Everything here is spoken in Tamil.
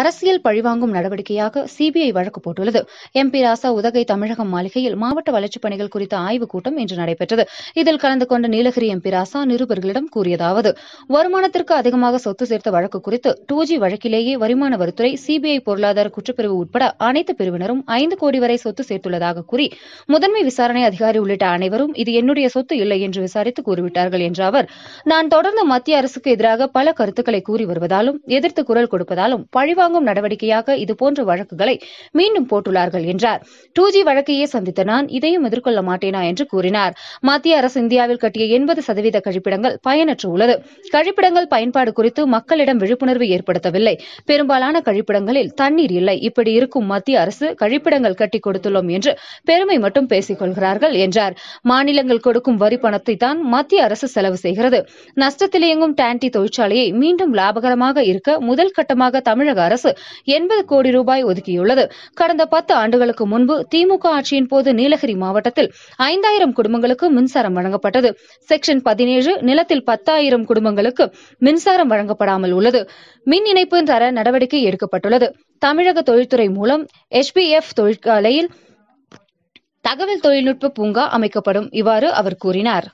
அரசியல் பழிவாங்கும் நடவடிக்கையாக சிபிஐ வழக்கு போட்டுள்ளது எம் பி ராசா உதகை தமிழகம் மாளிகையில் மாவட்ட வளர்ச்சிப் பணிகள் குறித்த ஆய்வுக் கூட்டம் இன்று நடைபெற்றது இதில் கலந்து கொண்ட நீலகிரி எம் பி ராசா நிருபர்களிடம் கூறியதாவது வருமானத்திற்கு அதிகமாக சொத்து சேர்த்த வழக்கு குறித்து டூ ஜி வழக்கிலேயே வருமான வரித்துறை சிபிஐ பொருளாதார குற்றப்பிரிவு உட்பட அனைத்து பிரிவினரும் ஐந்து கோடி வரை சொத்து சேர்த்துள்ளதாக கூறி முதன்மை விசாரணை அதிகாரி உள்ளிட்ட அனைவரும் இது என்னுடைய சொத்து இல்லை என்று விசாரித்து கூறிவிட்டார்கள் என்ற அவர் நான் தொடர்ந்து மத்திய அரசுக்கு எதிராக பல கருத்துக்களை கூறி வருவதாலும் எதிர்த்து குரல் கொடுப்பதாலும் பழி பழிவாங்கும் நடவடிக்கையாக இதுபோன்ற வழக்குகளை மீண்டும் போட்டுள்ளார்கள் என்றார் டூ ஜி வழக்கையே சந்தித்த நான் இதையும் எதிர்கொள்ள மாட்டேனா என்று கூறினார் மத்திய அரசு இந்தியாவில் கட்டிய எண்பது சதவீத கழிப்பிடங்கள் பயனற்று உள்ளது கழிப்பிடங்கள் பயன்பாடு குறித்து மக்களிடம் விழிப்புணர்வு ஏற்படுத்தவில்லை பெரும்பாலான கழிப்பிடங்களில் தண்ணீர் இல்லை இப்படி இருக்கும் மத்திய அரசு கழிப்பிடங்கள் கட்டிக் கொடுத்துள்ளோம் என்று பெருமை மட்டும் பேசிக் கொள்கிறார்கள் என்றார் மாநிலங்கள் கொடுக்கும் வரி பணத்தை தான் மத்திய அரசு செலவு செய்கிறது நஷ்டத்தில் இயங்கும் டேண்டி தொழிற்சாலையை மீண்டும் லாபகரமாக இருக்க முதல் கட்டமாக தமிழக தமிழக அரசு எண்பது கோடி ரூபாய் ஒதுக்கியுள்ளது கடந்த பத்து ஆண்டுகளுக்கு முன்பு திமுக ஆட்சியின் போது நீலகிரி மாவட்டத்தில் ஐந்தாயிரம் குடும்பங்களுக்கு மின்சாரம் வழங்கப்பட்டது செக்ஷன் பதினேழு நிலத்தில் பத்தாயிரம் குடும்பங்களுக்கு மின்சாரம் வழங்கப்படாமல் உள்ளது மின் இணைப்பு தர நடவடிக்கை எடுக்கப்பட்டுள்ளது தமிழக தொழில்துறை மூலம் எச்பிஎஃப் தொழிற்சாலையில் தகவல் தொழில்நுட்ப பூங்கா அமைக்கப்படும் இவ்வாறு அவர் கூறினார்